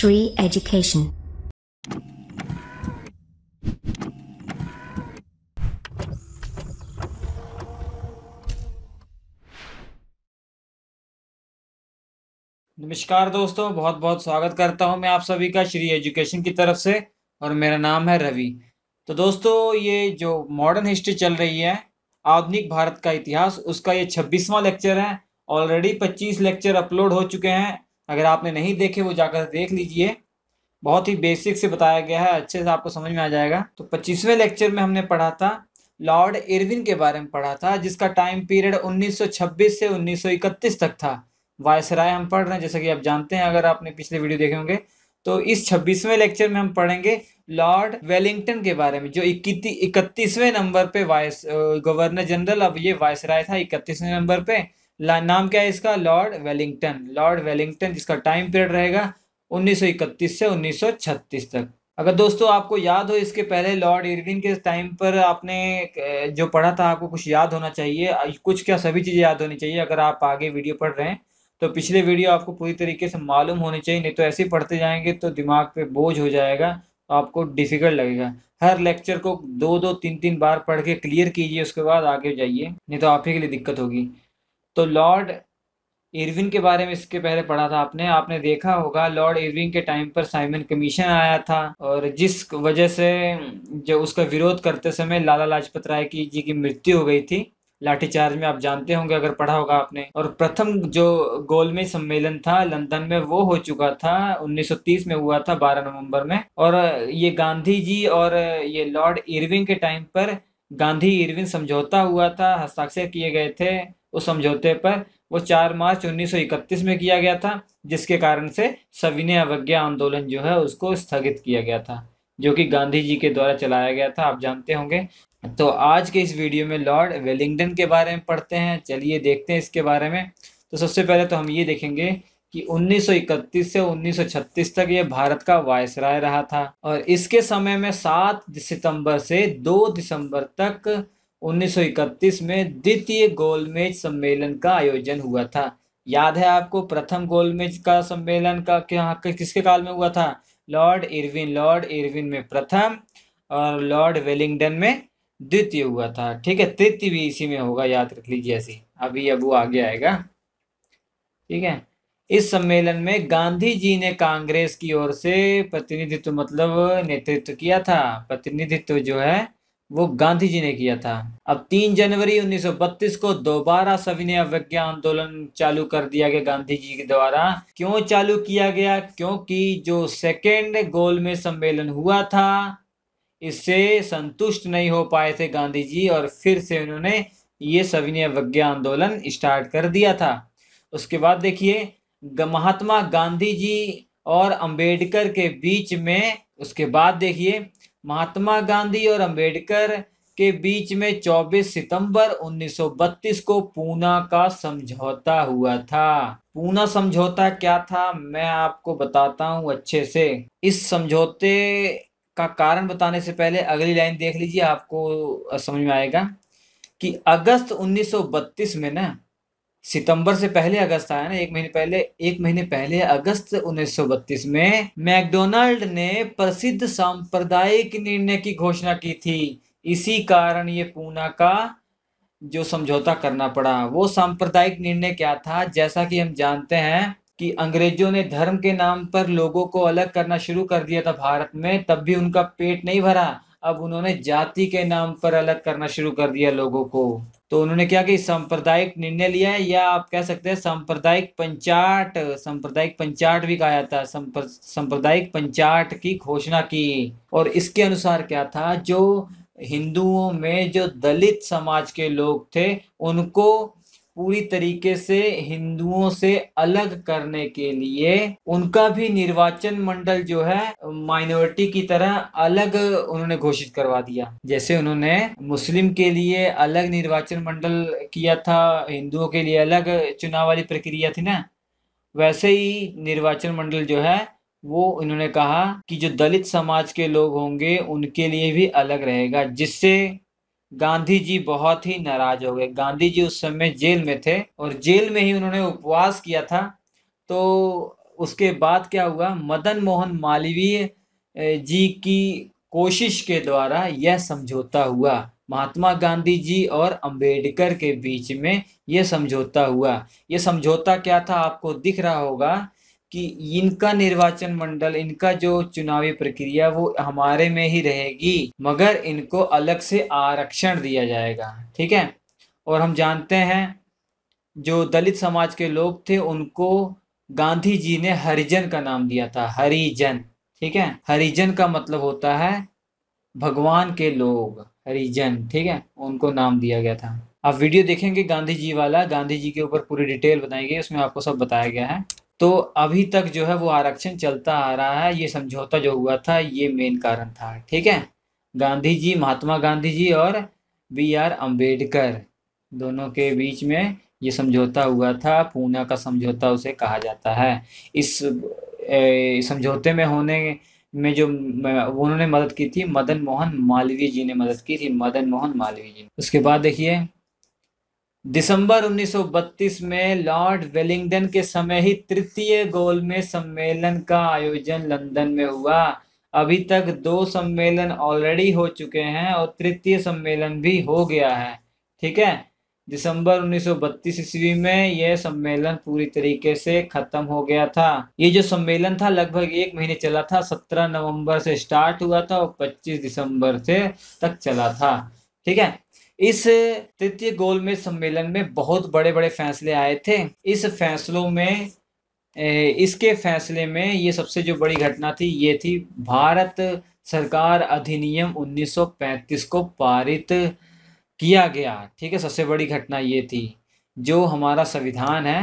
Shri Education. नमस्कार दोस्तों बहुत बहुत स्वागत करता हूं मैं आप सभी का श्री एजुकेशन की तरफ से और मेरा नाम है रवि तो दोस्तों ये जो मॉडर्न हिस्ट्री चल रही है आधुनिक भारत का इतिहास उसका ये छब्बीसवां लेक्चर है ऑलरेडी पच्चीस लेक्चर अपलोड हो चुके हैं अगर आपने नहीं देखे वो जाकर देख लीजिए बहुत ही बेसिक से बताया गया है अच्छे से आपको समझ में आ जाएगा तो पच्चीसवें लेक्चर में हमने पढ़ा था लॉर्ड इरविन के बारे में पढ़ा था जिसका टाइम पीरियड 1926 से 1931 तक था वायसराय हम पढ़ रहे हैं जैसा कि आप जानते हैं अगर आपने पिछले वीडियो देखे होंगे तो इस छब्बीसवें लेक्चर में हम पढ़ेंगे लॉर्ड वेलिंगटन के बारे में जो इकतीसवें नंबर पे वायस गवर्नर जनरल अब ये वायसराय था इकतीसवें नंबर पे नाम क्या है इसका लॉर्ड वेलिंगटन लॉर्ड वेलिंगटन जिसका टाइम पीरियड रहेगा 1931 से 1936 तक अगर दोस्तों आपको याद हो इसके पहले लॉर्ड इरविन के टाइम पर आपने जो पढ़ा था आपको कुछ याद होना चाहिए कुछ क्या सभी चीज़ें याद होनी चाहिए अगर आप आगे वीडियो पढ़ रहे हैं तो पिछले वीडियो आपको पूरी तरीके से मालूम होनी चाहिए नहीं तो ऐसे ही पढ़ते जाएंगे तो दिमाग पे बोझ हो जाएगा तो आपको डिफिकल्ट लगेगा हर लेक्चर को दो दो तीन तीन बार पढ़ के क्लियर कीजिए उसके बाद आगे जाइए नहीं तो आप ही के लिए दिक्कत होगी तो लॉर्ड इरविन के बारे में इसके पहले पढ़ा था आपने आपने देखा होगा लॉर्ड इरविन के टाइम पर साइमन कमीशन आया था और जिस वजह से जो उसका विरोध करते समय लाला लाजपत राय की जी की मृत्यु हो गई थी लाठीचार्ज में आप जानते होंगे अगर पढ़ा होगा आपने और प्रथम जो गोलमेज सम्मेलन था लंदन में वो हो चुका था 1930 में हुआ था 12 नवंबर में और ये गांधी जी और ये लॉर्ड इरविन के टाइम पर गांधी इरविन समझौता हुआ था हस्ताक्षर किए गए थे उस समझौते पर वो 4 मार्च 1931 में किया गया था जिसके कारण से सविनय अवज्ञा आंदोलन जो है उसको स्थगित किया गया था जो कि गांधी जी के द्वारा चलाया गया था आप जानते होंगे तो आज के इस वीडियो में लॉर्ड वेलिंगटन के बारे में पढ़ते हैं चलिए देखते हैं इसके बारे में तो सबसे पहले तो हम ये देखेंगे कि 1931 से 1936 तक ये भारत का वायसराय रहा था और इसके समय में 7 सितंबर से 2 दिसंबर तक 1931 में द्वितीय गोलमेज सम्मेलन का आयोजन हुआ था याद है आपको प्रथम गोलमेज का सम्मेलन का क्या किसके काल में हुआ था लॉर्ड इरविन लॉर्ड इरविन में प्रथम और लॉर्ड वेलिंगटन में द्वितीय हुआ था ठीक है तृतीय भी इसी में होगा याद रख लीजिए ऐसी अभी अब वो आगे आएगा ठीक है इस सम्मेलन में गांधी जी ने कांग्रेस की ओर से प्रतिनिधित्व मतलब नेतृत्व किया था प्रतिनिधित्व जो है वो गांधी जी ने किया था अब 3 जनवरी 1932 को दोबारा सविनय अवज्ञा आंदोलन चालू कर दिया गया गांधी जी के द्वारा क्यों चालू किया गया क्योंकि जो सेकेंड गोल में सम्मेलन हुआ था इससे संतुष्ट नहीं हो पाए थे गांधी जी और फिर से उन्होंने ये सविनय अवज्ञा आंदोलन स्टार्ट कर दिया था उसके बाद देखिए महात्मा गांधी जी और अंबेडकर के बीच में उसके बाद देखिए महात्मा गांधी और अंबेडकर के बीच में 24 सितंबर 1932 को पूना का समझौता हुआ था पूना समझौता क्या था मैं आपको बताता हूँ अच्छे से इस समझौते का कारण बताने से पहले अगली लाइन देख लीजिए आपको समझ में आएगा कि अगस्त 1932 में ना सितंबर से पहले अगस्त आया ना एक महीने पहले एक महीने पहले अगस्त 1932 में मैकडोनाल्ड ने प्रसिद्ध सांप्रदायिक निर्णय की घोषणा की थी इसी कारण ये पूना का जो समझौता करना पड़ा वो सांप्रदायिक निर्णय क्या था जैसा कि हम जानते हैं कि अंग्रेजों ने धर्म के नाम पर लोगों को अलग करना शुरू कर दिया था भारत में तब भी उनका पेट नहीं भरा अब उन्होंने जाति के नाम पर अलग करना शुरू कर दिया लोगों को तो उन्होंने क्या कि सांप्रदायिक निर्णय लिया है या आप कह सकते हैं सांप्रदायिक पंचाट सांप्रदायिक पंचाट भी कहा जाता है सांप्रदायिक पंचाट की घोषणा की और इसके अनुसार क्या था जो हिंदुओं में जो दलित समाज के लोग थे उनको पूरी तरीके से हिंदुओं से अलग करने के लिए उनका भी निर्वाचन मंडल जो है माइनॉरिटी की तरह अलग उन्होंने घोषित करवा दिया जैसे उन्होंने मुस्लिम के लिए अलग निर्वाचन मंडल किया था हिंदुओं के लिए अलग चुनाव वाली प्रक्रिया थी ना वैसे ही निर्वाचन मंडल जो है वो उन्होंने कहा कि जो दलित समाज के लोग होंगे उनके लिए भी अलग रहेगा जिससे गांधी जी बहुत ही नाराज हो गए गांधी जी उस समय जेल में थे और जेल में ही उन्होंने उपवास किया था तो उसके बाद क्या हुआ मदन मोहन मालवीय जी की कोशिश के द्वारा यह समझौता हुआ महात्मा गांधी जी और अंबेडकर के बीच में यह समझौता हुआ यह समझौता क्या था आपको दिख रहा होगा कि इनका निर्वाचन मंडल इनका जो चुनावी प्रक्रिया वो हमारे में ही रहेगी मगर इनको अलग से आरक्षण दिया जाएगा ठीक है और हम जानते हैं जो दलित समाज के लोग थे उनको गांधी जी ने हरिजन का नाम दिया था हरिजन ठीक है हरिजन का मतलब होता है भगवान के लोग हरिजन ठीक है उनको नाम दिया गया था आप वीडियो देखेंगे गांधी जी वाला गांधी जी के ऊपर पूरी डिटेल बताएंगे उसमें आपको सब बताया गया है तो अभी तक जो है वो आरक्षण चलता आ रहा है ये समझौता जो हुआ था ये मेन कारण था ठीक है गांधी जी महात्मा गांधी जी और बी आर अम्बेडकर दोनों के बीच में ये समझौता हुआ था पूना का समझौता उसे कहा जाता है इस समझौते में होने में जो उन्होंने मदद की थी मदन मोहन मालवीय जी ने मदद की थी मदन मोहन मालवीय जी उसके बाद देखिए दिसंबर 1932 में लॉर्ड वेलिंगडन के समय ही तृतीय गोल में सम्मेलन का आयोजन लंदन में हुआ अभी तक दो सम्मेलन ऑलरेडी हो चुके हैं और तृतीय सम्मेलन भी हो गया है ठीक है दिसंबर 1932 ईस्वी में यह सम्मेलन पूरी तरीके से खत्म हो गया था ये जो सम्मेलन था लगभग एक महीने चला था 17 नवंबर से स्टार्ट हुआ था और 25 दिसंबर से तक चला था ठीक है इस तृतीय गोलमेज सम्मेलन में बहुत बड़े बड़े फैसले आए थे इस फैसलों में इसके फैसले में ये सबसे जो बड़ी घटना थी ये थी भारत सरकार अधिनियम 1935 को पारित किया गया ठीक है सबसे बड़ी घटना ये थी जो हमारा संविधान है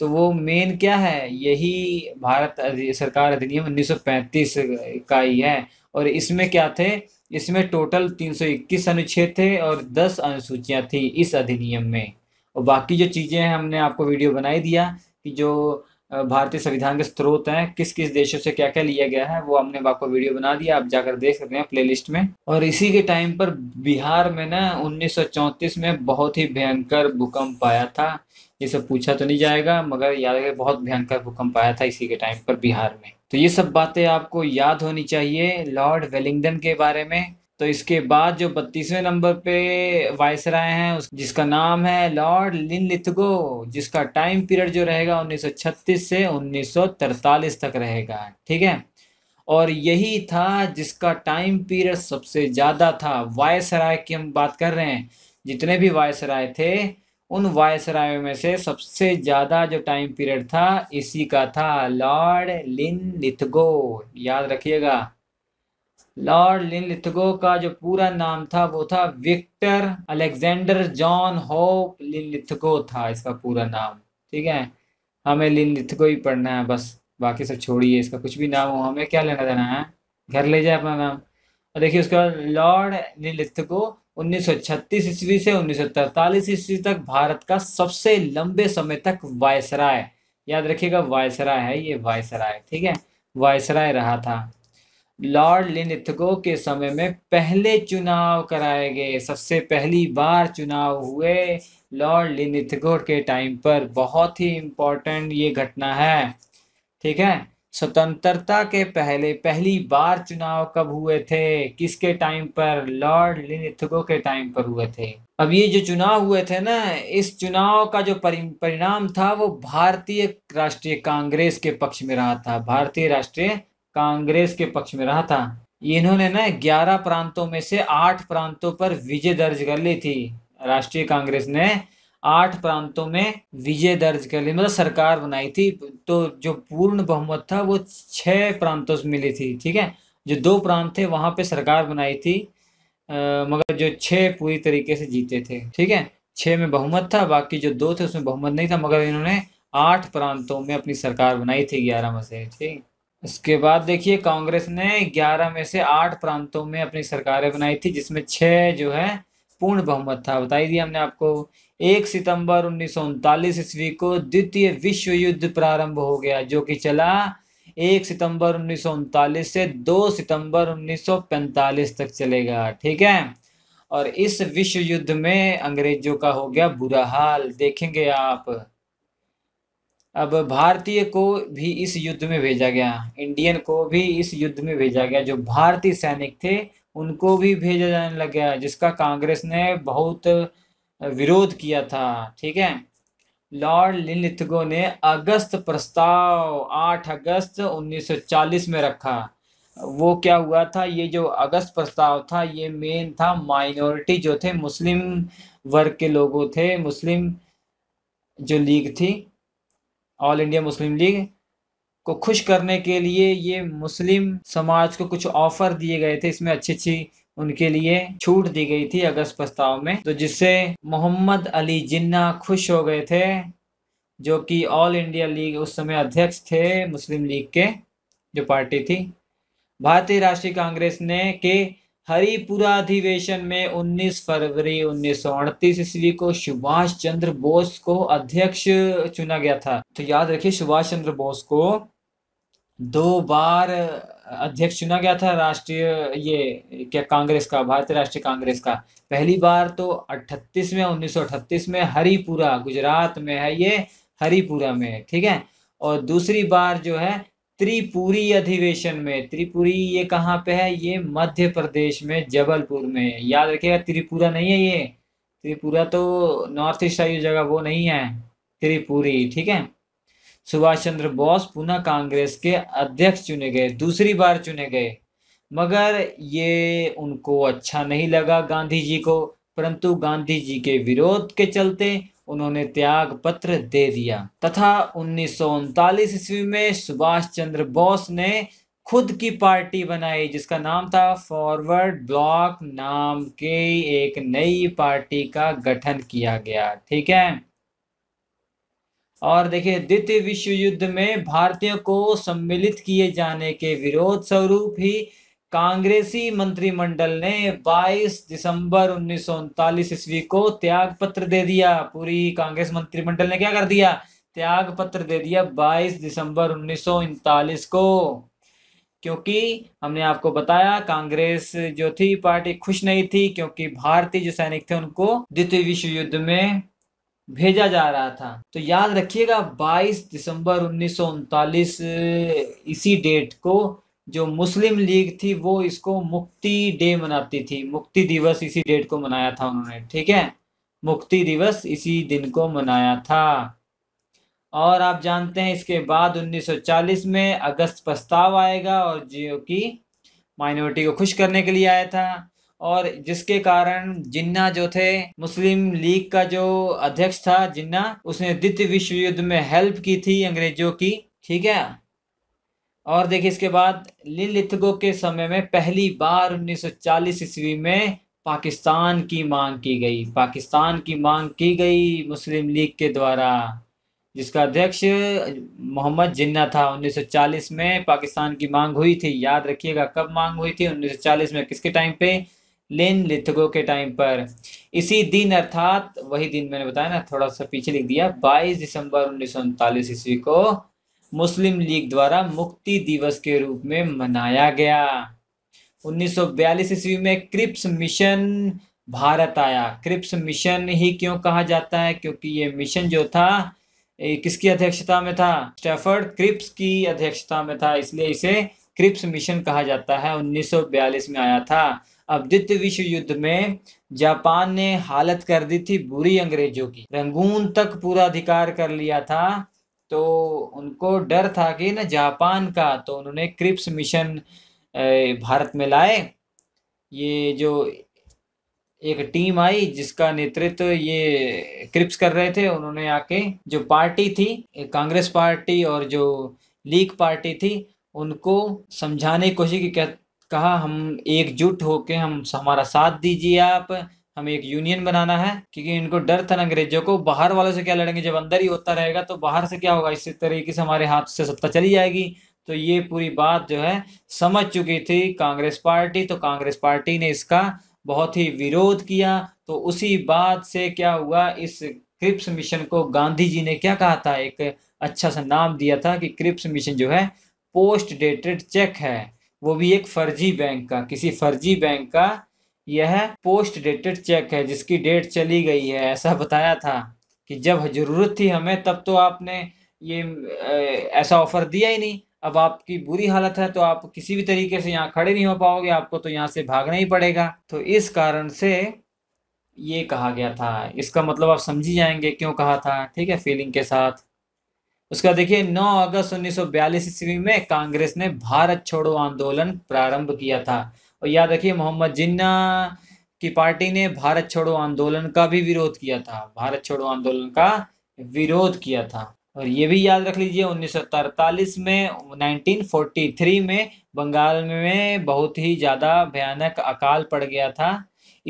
तो वो मेन क्या है यही भारत सरकार अधिनियम 1935 का ही है और इसमें क्या थे इसमें टोटल 321 अनुच्छेद थे और 10 अनुसूचियां थी इस अधिनियम में और बाकी जो चीज़ें हैं हमने आपको वीडियो बनाई दिया कि जो भारतीय संविधान के स्रोत हैं किस किस देशों से क्या क्या लिया गया है वो हमने आपको वीडियो बना दिया आप जाकर देख सकते हैं प्लेलिस्ट में और इसी के टाइम पर बिहार में ना 1934 में बहुत ही भयंकर भूकंप आया था ये सब पूछा तो नहीं जाएगा मगर याद है बहुत भयंकर भूकंप आया था इसी के टाइम पर बिहार में तो ये सब बातें आपको याद होनी चाहिए लॉर्ड वेलिंगडन के बारे में तो इसके बाद जो बत्तीसवें नंबर पे राय हैं जिसका नाम है लॉर्ड लिन लिथगो जिसका टाइम पीरियड जो रहेगा 1936 से 1943 तक रहेगा ठीक है और यही था जिसका टाइम पीरियड सबसे ज़्यादा था राय की हम बात कर रहे हैं जितने भी राय थे उन वायसराय में से सबसे ज़्यादा जो टाइम पीरियड था इसी का था लॉर्ड लिन लिथगो याद रखिएगा लॉर्ड लिन लिथगो का जो पूरा नाम था वो था Victor Alexander John Hope Linlithgow था इसका पूरा नाम ठीक है हमें लिन लिथगो ही पढ़ना है बस बाकी सब छोड़िए इसका कुछ भी नाम हो हमें क्या लेना देना है घर ले जाए अपना नाम और देखिए उसके बाद लॉर्ड लिन लिथगो 1936 ईस्वी से 1943 ईस्वी तक भारत का सबसे लंबे समय तक वायसराय याद रखिएगा वायसराय है ये वायसराय ठीक है वायसराय रहा था लॉर्ड लिनिथगो के समय में पहले चुनाव कराए गए सबसे पहली बार चुनाव हुए लॉर्ड लिनिथगो के टाइम पर बहुत ही इम्पोर्टेंट ये घटना है ठीक है स्वतंत्रता के पहले पहली बार चुनाव कब हुए थे किसके टाइम पर लॉर्ड लिनिथगो के टाइम पर हुए थे अब ये जो चुनाव हुए थे ना इस चुनाव का जो परिणाम था वो भारतीय राष्ट्रीय कांग्रेस के पक्ष में रहा था भारतीय राष्ट्रीय कांग्रेस के पक्ष में रहा था इन्होंने ना ग्यारह प्रांतों में से आठ प्रांतों पर विजय दर्ज कर ली थी राष्ट्रीय कांग्रेस ने आठ प्रांतों में विजय दर्ज कर ली मतलब सरकार बनाई थी तो जो पूर्ण बहुमत था वो छः प्रांतों से मिली थी ठीक है जो दो प्रांत थे वहाँ पे सरकार बनाई थी आ, मगर जो छः पूरी तरीके से जीते थे ठीक है छः में बहुमत था बाकी जो दो थे उसमें बहुमत नहीं था मगर इन्होंने आठ प्रांतों में अपनी सरकार बनाई थी ग्यारह में से ठीक उसके बाद देखिए कांग्रेस ने ग्यारह में से आठ प्रांतों में अपनी सरकारें बनाई थी जिसमें छः जो है पूर्ण बहुमत था बताई दिया हमने आपको एक सितंबर उन्नीस ईस्वी को द्वितीय विश्व युद्ध प्रारंभ हो गया जो कि चला एक सितंबर उन्नीस से दो सितंबर उन्नीस तक चलेगा ठीक है और इस विश्व युद्ध में अंग्रेजों का हो गया बुरा हाल देखेंगे आप अब भारतीय को भी इस युद्ध में भेजा गया इंडियन को भी इस युद्ध में भेजा गया जो भारतीय सैनिक थे उनको भी भेजा जाने लग गया जिसका कांग्रेस ने बहुत विरोध किया था ठीक है लॉर्ड लिनलिथगो ने अगस्त प्रस्ताव 8 अगस्त 1940 में रखा वो क्या हुआ था ये जो अगस्त प्रस्ताव था ये मेन था माइनॉरिटी जो थे मुस्लिम वर्ग के लोगों थे मुस्लिम जो लीग थी ऑल इंडिया मुस्लिम लीग को खुश करने के लिए ये मुस्लिम समाज को कुछ ऑफर दिए गए थे इसमें अच्छी अच्छी उनके लिए छूट दी गई थी अगस्त प्रस्ताव में तो जिससे मोहम्मद अली जिन्ना खुश हो गए थे जो कि ऑल इंडिया लीग उस समय अध्यक्ष थे मुस्लिम लीग के जो पार्टी थी भारतीय राष्ट्रीय कांग्रेस ने के हरिपुरा अधिवेशन में 19 फरवरी उन्नीस ईस्वी को सुभाष चंद्र बोस को अध्यक्ष चुना गया था तो याद रखिए सुभाष चंद्र बोस को दो बार अध्यक्ष चुना गया था राष्ट्रीय ये क्या कांग्रेस का भारतीय राष्ट्रीय कांग्रेस का पहली बार तो अठतीस में 1938 में हरिपुरा गुजरात में है ये हरिपुरा में ठीक है और दूसरी बार जो है त्रिपुरी अधिवेशन में त्रिपुरी ये कहाँ पे है ये मध्य प्रदेश में जबलपुर में याद रखिएगा त्रिपुरा नहीं है ये त्रिपुरा तो नॉर्थ ईस्ट आई जगह वो नहीं है त्रिपुरी ठीक है सुभाष चंद्र बोस पुनः कांग्रेस के अध्यक्ष चुने गए दूसरी बार चुने गए मगर ये उनको अच्छा नहीं लगा गांधी जी को परंतु गांधी जी के विरोध के चलते उन्होंने त्याग पत्र दे दिया तथा उन्नीस ईस्वी में सुभाष चंद्र बोस ने खुद की पार्टी बनाई जिसका नाम था फॉरवर्ड ब्लॉक नाम के एक नई पार्टी का गठन किया गया ठीक है और देखिए द्वितीय विश्व युद्ध में भारतीयों को सम्मिलित किए जाने के विरोध स्वरूप ही कांग्रेसी मंत्रिमंडल ने 22 दिसंबर उन्नीस ईस्वी को त्याग पत्र दे दिया पूरी कांग्रेस मंत्रिमंडल ने क्या कर दिया त्याग पत्र दे दिया 22 दिसंबर उन्नीस को क्योंकि हमने आपको बताया कांग्रेस जो थी पार्टी खुश नहीं थी क्योंकि भारतीय जो सैनिक थे उनको द्वितीय विश्व युद्ध में भेजा जा रहा था तो याद रखिएगा 22 दिसंबर उन्नीस इसी डेट को जो मुस्लिम लीग थी वो इसको मुक्ति डे मनाती थी मुक्ति दिवस इसी डेट को मनाया था उन्होंने ठीक है मुक्ति दिवस इसी दिन को मनाया था और आप जानते हैं इसके बाद 1940 में अगस्त प्रस्ताव आएगा और जो कि माइनॉरिटी को खुश करने के लिए आया था और जिसके कारण जिन्ना जो थे मुस्लिम लीग का जो अध्यक्ष था जिन्ना उसने द्वितीय विश्व युद्ध में हेल्प की थी अंग्रेजों की ठीक है और देखिए इसके बाद लिलिथगो के समय में पहली बार 1940 ईस्वी में पाकिस्तान की मांग की गई पाकिस्तान की मांग की गई मुस्लिम लीग के द्वारा जिसका अध्यक्ष मोहम्मद जिन्ना था 1940 में पाकिस्तान की मांग हुई थी याद रखिएगा कब मांग हुई थी 1940 में किसके टाइम पे लेन लिथगो के टाइम पर इसी दिन अर्थात वही दिन मैंने बताया ना थोड़ा सा पीछे लिख दिया 22 दिसंबर उन्नीस ईस्वी को मुस्लिम लीग द्वारा मुक्ति दिवस के रूप में मनाया गया 1942 ईस्वी में क्रिप्स मिशन भारत आया क्रिप्स मिशन ही क्यों कहा जाता है क्योंकि ये मिशन जो था किसकी अध्यक्षता में था स्टेफर्ड क्रिप्स की अध्यक्षता में था इसलिए इसे क्रिप्स मिशन कहा जाता है 1942 में आया था अब द्वितीय विश्व युद्ध में जापान ने हालत कर दी थी बुरी अंग्रेजों की रंगून तक पूरा अधिकार कर लिया था तो उनको डर था कि ना जापान का तो उन्होंने क्रिप्स मिशन भारत में लाए ये जो एक टीम आई जिसका नेतृत्व ये क्रिप्स कर रहे थे उन्होंने आके जो पार्टी थी कांग्रेस पार्टी और जो लीग पार्टी थी उनको समझाने की कोशिश की कहा हम एकजुट होके हम हमारा साथ दीजिए आप हमें एक यूनियन बनाना है क्योंकि इनको डर था अंग्रेजों को बाहर वालों से क्या लड़ेंगे जब अंदर ही होता रहेगा तो बाहर से क्या होगा इस तरीके से हमारे हाथ से सत्ता चली जाएगी तो ये पूरी बात जो है समझ चुकी थी कांग्रेस पार्टी तो कांग्रेस पार्टी ने इसका बहुत ही विरोध किया तो उसी बात से क्या हुआ इस क्रिप्स मिशन को गांधी जी ने क्या कहा था एक अच्छा सा नाम दिया था कि क्रिप्स मिशन जो है पोस्ट डेटेड चेक है वो भी एक फर्जी बैंक का किसी फर्जी बैंक का यह पोस्ट डेटेड चेक है जिसकी डेट चली गई है ऐसा बताया था कि जब ज़रूरत थी हमें तब तो आपने ये ऐसा ऑफ़र दिया ही नहीं अब आपकी बुरी हालत है तो आप किसी भी तरीके से यहाँ खड़े नहीं हो पाओगे आपको तो यहाँ से भागना ही पड़ेगा तो इस कारण से ये कहा गया था इसका मतलब आप समझी जाएंगे क्यों कहा था ठीक है फीलिंग के साथ उसका देखिए 9 अगस्त 1942 ईस्वी में कांग्रेस ने भारत छोड़ो आंदोलन प्रारंभ किया था और याद रखिए मोहम्मद जिन्ना की पार्टी ने भारत छोड़ो आंदोलन का भी विरोध किया था भारत छोड़ो आंदोलन का विरोध किया था और ये भी याद रख लीजिए उन्नीस में 1943 में बंगाल में बहुत ही ज़्यादा भयानक अकाल पड़ गया था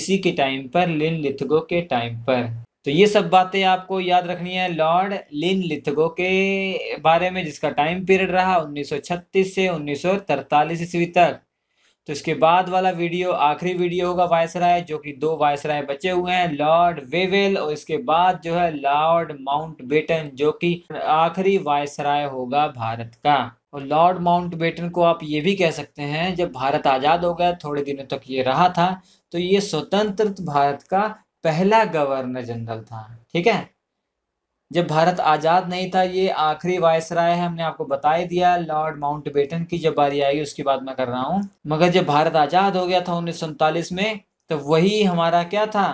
इसी के टाइम पर लिन लिथगो के टाइम पर तो ये सब बातें आपको याद रखनी है लॉर्ड लिन लिथगो के बारे में जिसका टाइम पीरियड रहा 1936 से 1943 ईस्वी तक तो इसके बाद वाला वीडियो आखिरी वीडियो होगा वायसराय जो कि दो वायसराय बचे हुए हैं लॉर्ड वेवेल और इसके बाद जो है लॉर्ड माउंट बेटन जो कि आखिरी वायसराय होगा भारत का और लॉर्ड माउंट बेटन को आप ये भी कह सकते हैं जब भारत आज़ाद हो गया थोड़े दिनों तक ये रहा था तो ये स्वतंत्र भारत का पहला गवर्नर जनरल था ठीक है जब भारत आज़ाद नहीं था ये आखिरी राय है हमने आपको ही दिया लॉर्ड बेटन की जब बारी आएगी उसकी बात मैं कर रहा हूँ मगर जब भारत आज़ाद हो गया था उन्नीस में तो वही हमारा क्या था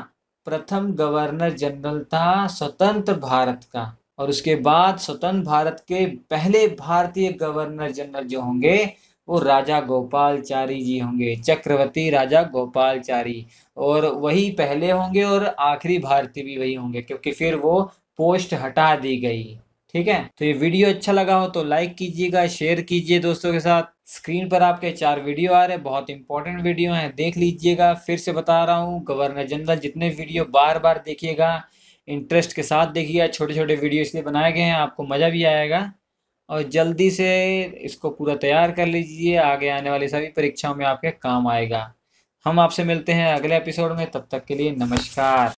प्रथम गवर्नर जनरल था स्वतंत्र भारत का और उसके बाद स्वतंत्र भारत के पहले भारतीय गवर्नर जनरल जो होंगे वो राजा गोपालचारी जी होंगे चक्रवर्ती राजा गोपालचारी और वही पहले होंगे और आखिरी भारतीय भी वही होंगे क्योंकि फिर वो पोस्ट हटा दी गई ठीक है तो ये वीडियो अच्छा लगा हो तो लाइक कीजिएगा शेयर कीजिए दोस्तों के साथ स्क्रीन पर आपके चार वीडियो आ रहे हैं बहुत इंपॉर्टेंट वीडियो हैं देख लीजिएगा फिर से बता रहा हूँ गवर्नर जनरल जितने वीडियो बार बार देखिएगा इंटरेस्ट के साथ देखिएगा छोटे छोटे वीडियो इसलिए बनाए गए हैं आपको मज़ा भी आएगा और जल्दी से इसको पूरा तैयार कर लीजिए आगे आने वाली सभी परीक्षाओं में आपके काम आएगा हम आपसे मिलते हैं अगले एपिसोड में तब तक के लिए नमस्कार